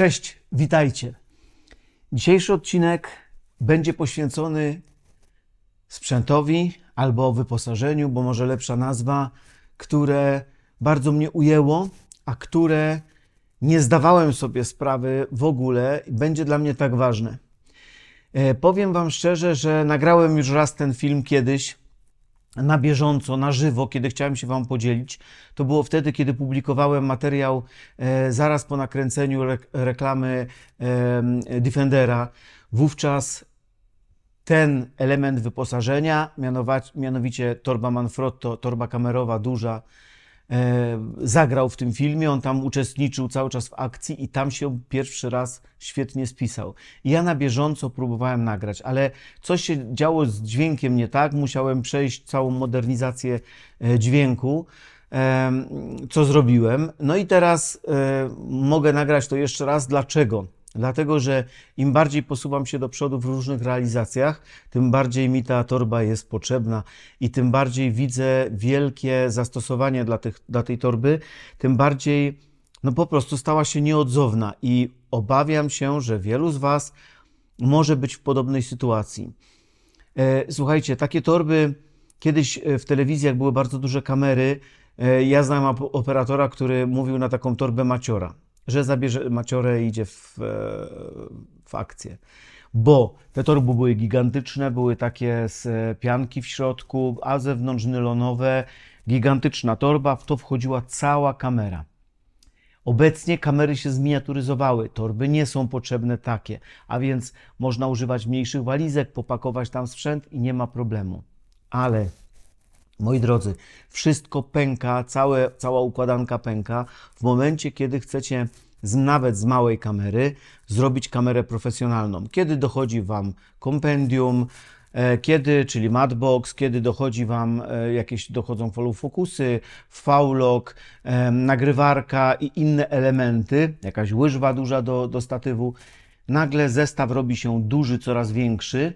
Cześć, witajcie. Dzisiejszy odcinek będzie poświęcony sprzętowi albo wyposażeniu, bo może lepsza nazwa, które bardzo mnie ujęło, a które nie zdawałem sobie sprawy w ogóle i będzie dla mnie tak ważne. E, powiem Wam szczerze, że nagrałem już raz ten film kiedyś na bieżąco, na żywo, kiedy chciałem się Wam podzielić. To było wtedy, kiedy publikowałem materiał e, zaraz po nakręceniu reklamy Defendera. Wówczas ten element wyposażenia, mianowicie torba Manfrotto, torba kamerowa duża, E, zagrał w tym filmie, on tam uczestniczył cały czas w akcji i tam się pierwszy raz świetnie spisał. Ja na bieżąco próbowałem nagrać, ale coś się działo z dźwiękiem nie tak, musiałem przejść całą modernizację e, dźwięku co zrobiłem. No i teraz e, mogę nagrać to jeszcze raz. Dlaczego? Dlatego, że im bardziej posuwam się do przodu w różnych realizacjach, tym bardziej mi ta torba jest potrzebna i tym bardziej widzę wielkie zastosowanie dla, tych, dla tej torby, tym bardziej no po prostu stała się nieodzowna i obawiam się, że wielu z Was może być w podobnej sytuacji. E, słuchajcie, takie torby kiedyś e, w telewizjach były bardzo duże kamery. E, ja znam operatora, który mówił na taką torbę maciora że zabierze maciorę i idzie w, e, w akcję. Bo te torby były gigantyczne, były takie z pianki w środku, a zewnątrz nylonowe, gigantyczna torba, w to wchodziła cała kamera. Obecnie kamery się zminiaturyzowały, torby nie są potrzebne takie, a więc można używać mniejszych walizek, popakować tam sprzęt i nie ma problemu. Ale Moi drodzy, wszystko pęka, całe, cała układanka pęka w momencie, kiedy chcecie z, nawet z małej kamery, zrobić kamerę profesjonalną. Kiedy dochodzi Wam kompendium, e, kiedy, czyli matbox, kiedy dochodzi Wam e, jakieś, dochodzą follow focusy, e, nagrywarka i inne elementy, jakaś łyżwa duża do, do statywu, nagle zestaw robi się duży, coraz większy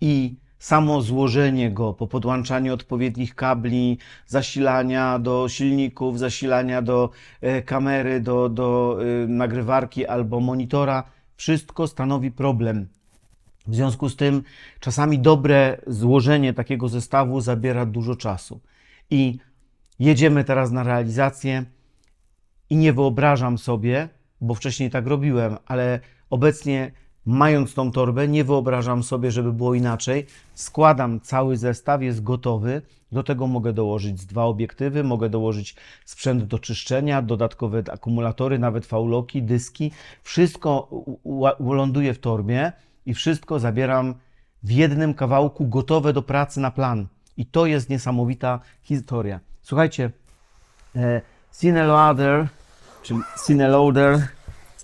i samo złożenie go po podłączaniu odpowiednich kabli, zasilania do silników, zasilania do e, kamery, do, do e, nagrywarki albo monitora, wszystko stanowi problem. W związku z tym czasami dobre złożenie takiego zestawu zabiera dużo czasu. I jedziemy teraz na realizację i nie wyobrażam sobie, bo wcześniej tak robiłem, ale obecnie mając tą torbę, nie wyobrażam sobie, żeby było inaczej. Składam cały zestaw, jest gotowy. Do tego mogę dołożyć dwa obiektywy, mogę dołożyć sprzęt do czyszczenia, dodatkowe akumulatory, nawet fauloki, dyski. Wszystko ląduje w torbie i wszystko zabieram w jednym kawałku gotowe do pracy na plan. I to jest niesamowita historia. Słuchajcie, e, Cineloader, czy Cineloader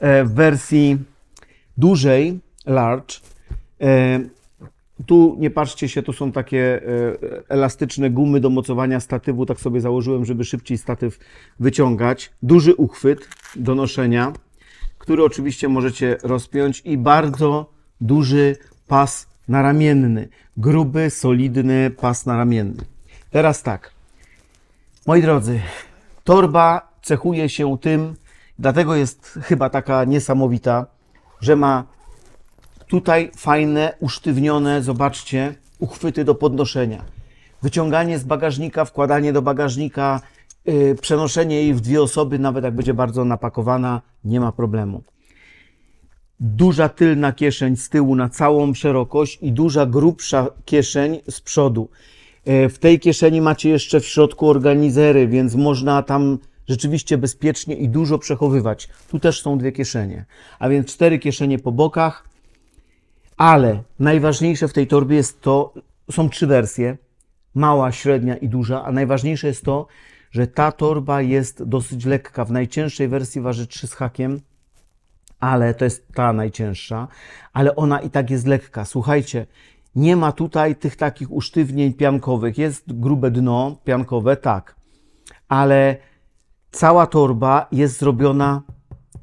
e, w wersji dużej, large. E, tu nie patrzcie się, to są takie e, elastyczne gumy do mocowania statywu. Tak sobie założyłem, żeby szybciej statyw wyciągać. Duży uchwyt do noszenia, który oczywiście możecie rozpiąć i bardzo duży pas naramienny. Gruby, solidny pas naramienny. Teraz tak. Moi drodzy, torba cechuje się tym, dlatego jest chyba taka niesamowita że ma tutaj fajne, usztywnione, zobaczcie, uchwyty do podnoszenia. Wyciąganie z bagażnika, wkładanie do bagażnika, yy, przenoszenie jej w dwie osoby, nawet jak będzie bardzo napakowana, nie ma problemu. Duża tylna kieszeń z tyłu na całą szerokość i duża grubsza kieszeń z przodu. Y, w tej kieszeni macie jeszcze w środku organizery, więc można tam rzeczywiście bezpiecznie i dużo przechowywać. Tu też są dwie kieszenie, a więc cztery kieszenie po bokach, ale najważniejsze w tej torbie jest to, są trzy wersje, mała, średnia i duża, a najważniejsze jest to, że ta torba jest dosyć lekka. W najcięższej wersji waży 3 z hakiem, ale to jest ta najcięższa, ale ona i tak jest lekka. Słuchajcie, nie ma tutaj tych takich usztywnień piankowych. Jest grube dno piankowe, tak, ale cała torba jest zrobiona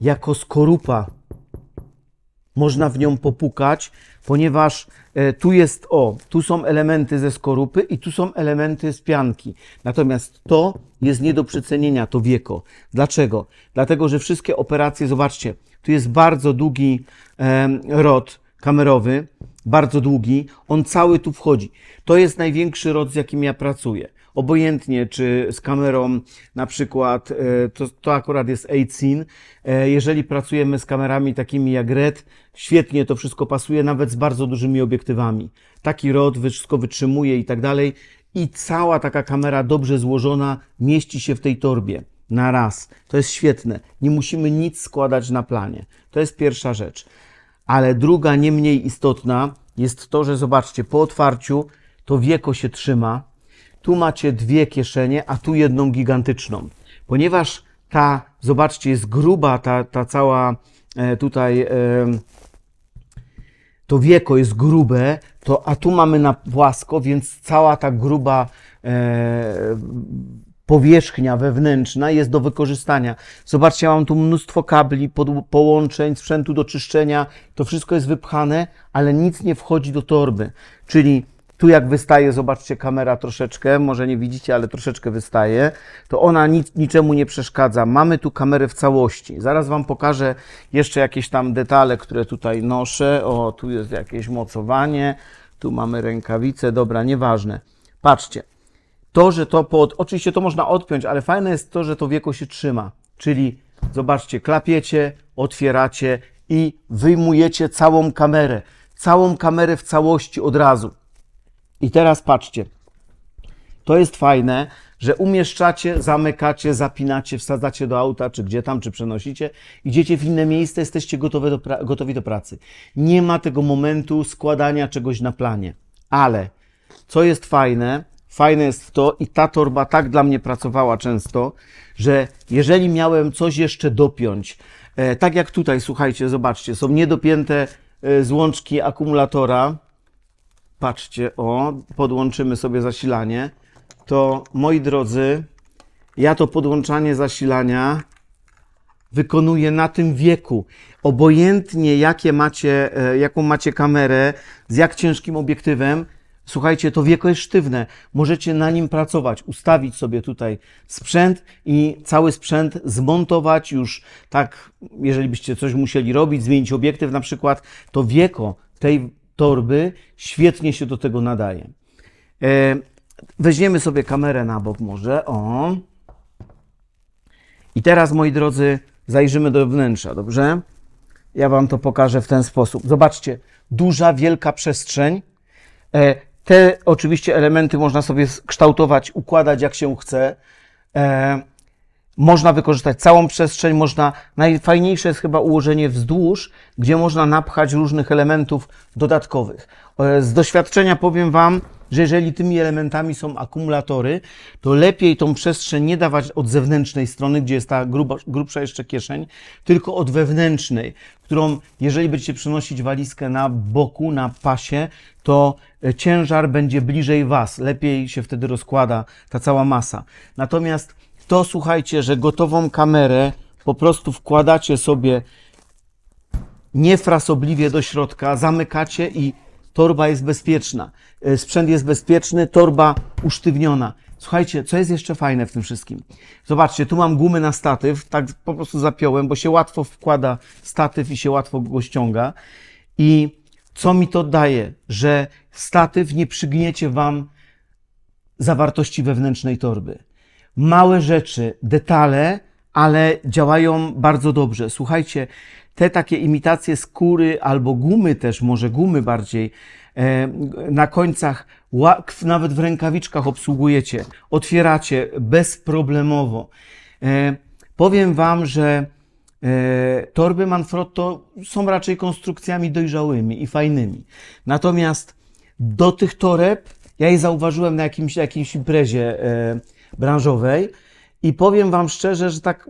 jako skorupa. Można w nią popukać, ponieważ e, tu jest o, tu są elementy ze skorupy i tu są elementy z pianki. Natomiast to jest nie do przecenienia, to wieko. Dlaczego? Dlatego, że wszystkie operacje, zobaczcie, tu jest bardzo długi e, rod kamerowy, bardzo długi, on cały tu wchodzi. To jest największy rod, z jakim ja pracuję obojętnie czy z kamerą na przykład, e, to, to akurat jest 8 e, Jeżeli pracujemy z kamerami takimi jak RED, świetnie to wszystko pasuje, nawet z bardzo dużymi obiektywami. Taki ROD wszystko wytrzymuje i tak dalej. I cała taka kamera dobrze złożona mieści się w tej torbie na raz. To jest świetne. Nie musimy nic składać na planie. To jest pierwsza rzecz. Ale druga, nie mniej istotna, jest to, że zobaczcie, po otwarciu to wieko się trzyma, tu macie dwie kieszenie, a tu jedną gigantyczną. Ponieważ ta, zobaczcie, jest gruba, ta, ta cała e, tutaj e, to wieko jest grube, to, a tu mamy na płasko, więc cała ta gruba e, powierzchnia wewnętrzna jest do wykorzystania. Zobaczcie, mam tu mnóstwo kabli, pod, połączeń, sprzętu do czyszczenia. To wszystko jest wypchane, ale nic nie wchodzi do torby. Czyli tu jak wystaje, zobaczcie, kamera troszeczkę, może nie widzicie, ale troszeczkę wystaje, to ona nic, niczemu nie przeszkadza. Mamy tu kamerę w całości. Zaraz Wam pokażę jeszcze jakieś tam detale, które tutaj noszę. O, tu jest jakieś mocowanie, tu mamy rękawice, dobra, nieważne. Patrzcie, to, że to pod... Oczywiście to można odpiąć, ale fajne jest to, że to wieko się trzyma. Czyli zobaczcie, klapiecie, otwieracie i wyjmujecie całą kamerę. Całą kamerę w całości od razu. I teraz patrzcie. To jest fajne, że umieszczacie, zamykacie, zapinacie, wsadzacie do auta, czy gdzie tam, czy przenosicie, idziecie w inne miejsce, jesteście do gotowi do pracy. Nie ma tego momentu składania czegoś na planie. Ale co jest fajne, fajne jest to, i ta torba tak dla mnie pracowała często, że jeżeli miałem coś jeszcze dopiąć, e, tak jak tutaj, słuchajcie, zobaczcie, są niedopięte e, złączki akumulatora, patrzcie, o, podłączymy sobie zasilanie, to moi drodzy, ja to podłączanie zasilania wykonuję na tym wieku. Obojętnie jakie macie, e, jaką macie kamerę, z jak ciężkim obiektywem, słuchajcie, to wieko jest sztywne. Możecie na nim pracować, ustawić sobie tutaj sprzęt i cały sprzęt zmontować już tak, jeżeli byście coś musieli robić, zmienić obiektyw na przykład, to wieko tej torby świetnie się do tego nadaje. E, weźmiemy sobie kamerę na bok może. O. I teraz, moi drodzy, zajrzymy do wnętrza, dobrze? Ja Wam to pokażę w ten sposób. Zobaczcie, duża, wielka przestrzeń. E, te oczywiście elementy można sobie kształtować, układać jak się chce. E, można wykorzystać całą przestrzeń, można, najfajniejsze jest chyba ułożenie wzdłuż, gdzie można napchać różnych elementów dodatkowych. E, z doświadczenia powiem Wam, że jeżeli tymi elementami są akumulatory, to lepiej tą przestrzeń nie dawać od zewnętrznej strony, gdzie jest ta gruba, grubsza jeszcze kieszeń, tylko od wewnętrznej, którą jeżeli będziecie przenosić walizkę na boku, na pasie, to e, ciężar będzie bliżej Was, lepiej się wtedy rozkłada ta cała masa. Natomiast to słuchajcie, że gotową kamerę po prostu wkładacie sobie niefrasobliwie do środka, zamykacie i torba jest bezpieczna. E, sprzęt jest bezpieczny, torba usztywniona. Słuchajcie, co jest jeszcze fajne w tym wszystkim? Zobaczcie, tu mam gumy na statyw, tak po prostu zapiąłem, bo się łatwo wkłada statyw i się łatwo go ściąga. I co mi to daje? Że statyw nie przygniecie wam zawartości wewnętrznej torby małe rzeczy, detale, ale działają bardzo dobrze. Słuchajcie, te takie imitacje skóry albo gumy też, może gumy bardziej, e, na końcach, nawet w rękawiczkach obsługujecie, otwieracie bezproblemowo. E, powiem Wam, że e, torby Manfrotto są raczej konstrukcjami dojrzałymi i fajnymi. Natomiast do tych toreb, ja je zauważyłem na jakimś, jakimś imprezie, branżowej i powiem Wam szczerze, że tak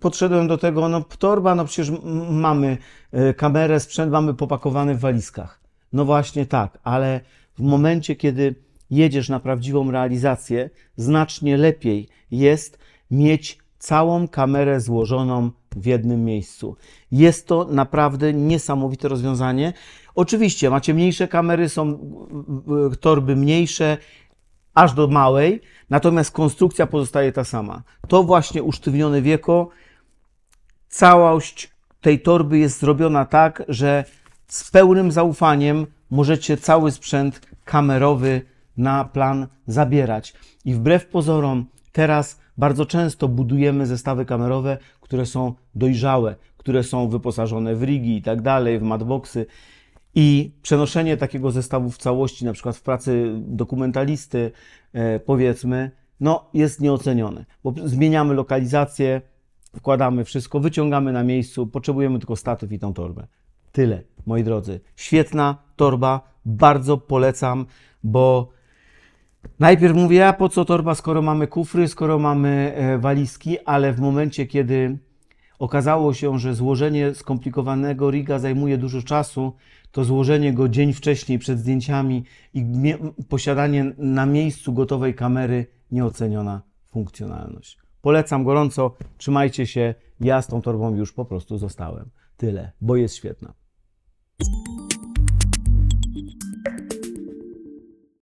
podszedłem do tego, no torba, no przecież mamy e, kamerę, sprzęt mamy popakowany w walizkach. No właśnie tak, ale w momencie, kiedy jedziesz na prawdziwą realizację, znacznie lepiej jest mieć całą kamerę złożoną w jednym miejscu. Jest to naprawdę niesamowite rozwiązanie. Oczywiście macie mniejsze kamery, są e, torby mniejsze, aż do małej, natomiast konstrukcja pozostaje ta sama. To właśnie usztywnione wieko, całość tej torby jest zrobiona tak, że z pełnym zaufaniem możecie cały sprzęt kamerowy na plan zabierać. I wbrew pozorom, teraz bardzo często budujemy zestawy kamerowe, które są dojrzałe, które są wyposażone w rigi i tak dalej, w matboxy. I przenoszenie takiego zestawu w całości, na przykład w pracy dokumentalisty, e, powiedzmy, no jest nieocenione, bo zmieniamy lokalizację, wkładamy wszystko, wyciągamy na miejscu, potrzebujemy tylko statyw i tą torbę. Tyle, moi drodzy. Świetna torba, bardzo polecam, bo najpierw mówię, a po co torba, skoro mamy kufry, skoro mamy e, walizki, ale w momencie, kiedy okazało się, że złożenie skomplikowanego riga zajmuje dużo czasu, to złożenie go dzień wcześniej przed zdjęciami i posiadanie na miejscu gotowej kamery nieoceniona funkcjonalność. Polecam gorąco, trzymajcie się, ja z tą torbą już po prostu zostałem. Tyle, bo jest świetna.